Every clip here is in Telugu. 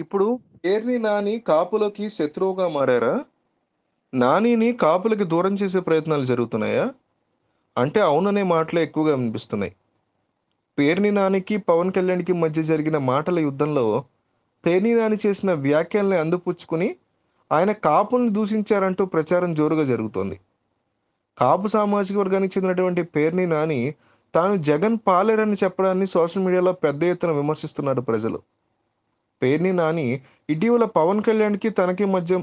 ఇప్పుడు పేర్ని నాని కాపులకి శత్రువుగా మారారా నానిని కాపులకి దూరం చేసే ప్రయత్నాలు జరుగుతున్నాయా అంటే అవుననే మాటలే ఎక్కువగా అనిపిస్తున్నాయి పేర్ని నానికి పవన్ కళ్యాణ్కి మధ్య జరిగిన మాటల యుద్ధంలో పేర్ని నాని చేసిన వ్యాఖ్యల్ని అందుపుచ్చుకుని ఆయన కాపుల్ని దూషించారంటూ ప్రచారం జోరుగా జరుగుతోంది కాపు సామాజిక వర్గానికి చెందినటువంటి పేర్ని నాని తాను జగన్ పాలేరని చెప్పడాన్ని సోషల్ మీడియాలో పెద్ద ఎత్తున విమర్శిస్తున్నారు ప్రజలు పేర్ని నాని ఇటీవల పవన్ కళ్యాణ్కి తనకి మధ్య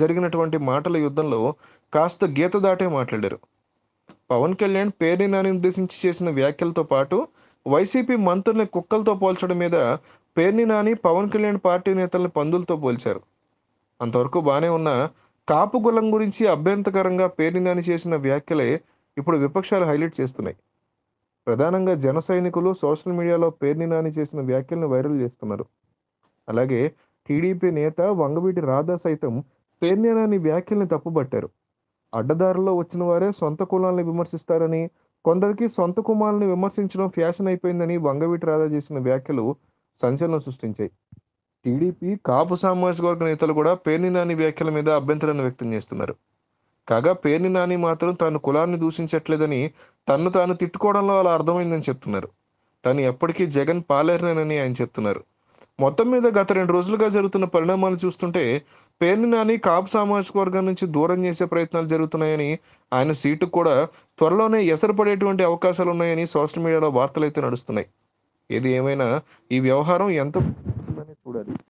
జరిగినటువంటి మాటల యుద్ధంలో కాస్త గీత దాటే మాట్లాడారు పవన్ కళ్యాణ్ పేర్ని నాని ఉద్దేశించి చేసిన వ్యాఖ్యలతో పాటు వైసీపీ మంత్రుల్ని కుక్కలతో పోల్చడం మీద పేర్ని నాని పవన్ కళ్యాణ్ పార్టీ నేతల్ని పందులతో పోల్చారు అంతవరకు బాగానే ఉన్న కాపు గులం గురించి అభ్యంతకరంగా పేర్ని నాని చేసిన వ్యాఖ్యలే ఇప్పుడు విపక్షాలు హైలైట్ చేస్తున్నాయి ప్రధానంగా జన సోషల్ మీడియాలో పేర్ని నాని చేసిన వ్యాఖ్యలను వైరల్ చేస్తున్నారు అలాగే టీడీపీ నేత వంగవీటి రాధా సైతం పేర్నేనాని వ్యాఖ్యల్ని తప్పుబట్టారు అడ్డదారుల్లో వచ్చిన వారే సొంత కులాలను విమర్శిస్తారని కొందరికి సొంత కుమారులను విమర్శించడం ఫ్యాషన్ అయిపోయిందని వంగవీటి రాధా చేసిన వ్యాఖ్యలు సంచలనం సృష్టించాయి టీడీపీ కాపు సామాజిక వర్గ నేతలు కూడా పేర్ని నాని వ్యాఖ్యల మీద అభ్యంతరాన్ని వ్యక్తం చేస్తున్నారు కాగా పేర్ని నాని మాత్రం తాను కులాన్ని దూషించట్లేదని తను తాను తిట్టుకోవడంలో అలా అర్థమైందని చెప్తున్నారు తను ఎప్పటికీ జగన్ పాలేరనేనని ఆయన చెప్తున్నారు మొత్తం మీద గత రెండు రోజులుగా జరుగుతున్న పరిణామాలు చూస్తుంటే పేర్ని నాని కాపు సామాజిక వర్గం నుంచి దూరం చేసే ప్రయత్నాలు జరుగుతున్నాయని ఆయన సీటు కూడా త్వరలోనే ఎసరపడేటువంటి అవకాశాలు ఉన్నాయని సోషల్ మీడియాలో వార్తలు అయితే నడుస్తున్నాయి ఏది ఏమైనా ఈ వ్యవహారం ఎంత చూడాలి